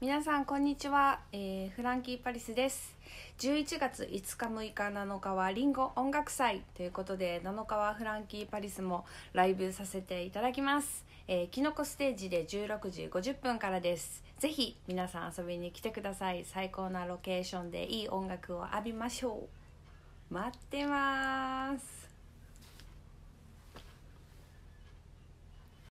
皆さんこんにちは、えー、フランキー・パリスです11月5日6日7日はリンゴ音楽祭ということで7日はフランキー・パリスもライブさせていただきます、えー、キノコステージで16時50分からですぜひ皆さん遊びに来てください最高なロケーションでいい音楽を浴びましょう待ってます